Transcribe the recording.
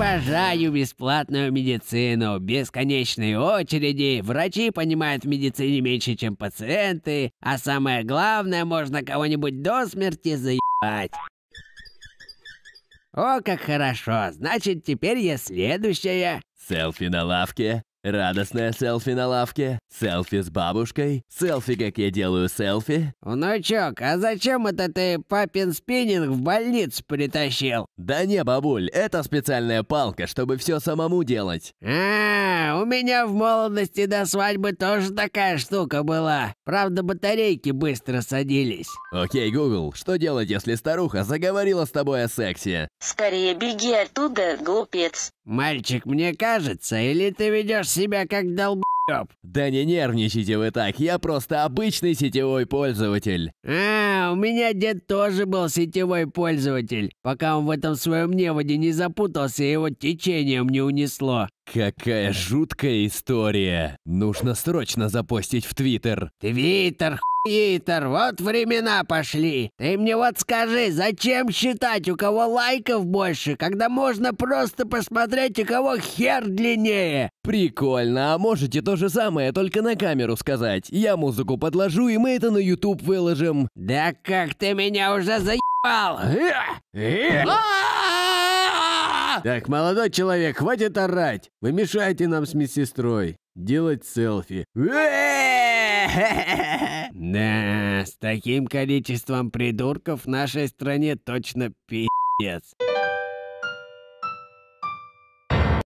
Обожаю бесплатную медицину, бесконечные очереди, врачи понимают в медицине меньше, чем пациенты, а самое главное, можно кого-нибудь до смерти заебать. О, как хорошо, значит, теперь я следующая. Селфи на лавке. Радостное селфи на лавке, селфи с бабушкой, селфи, как я делаю селфи. Внучок, а зачем это ты папин спиннинг в больницу притащил? Да не, бабуль, это специальная палка, чтобы все самому делать. А, у меня в молодости до свадьбы тоже такая штука была. Правда, батарейки быстро садились. Окей, Гугл, что делать, если старуха заговорила с тобой о сексе? Скорее беги оттуда, глупец. «Мальчик, мне кажется, или ты ведешь себя как долб***б?» «Да не нервничайте вы так, я просто обычный сетевой пользователь». «А, у меня дед тоже был сетевой пользователь, пока он в этом своем неводе не запутался и его течением не унесло». «Какая жуткая история. Нужно срочно запостить в Твиттер». «Твиттер, хуй!» Питер, вот времена пошли. Ты мне вот скажи, зачем считать, у кого лайков больше, когда можно просто посмотреть, у кого хер длиннее? Прикольно, а можете то же самое, только на камеру сказать. Я музыку подложу, и мы это на YouTube выложим. Да как ты меня уже заебал! Так, молодой человек, хватит орать. Вы мешаете нам с медсестрой делать селфи. Да, с таким количеством придурков в нашей стране точно пи***ц.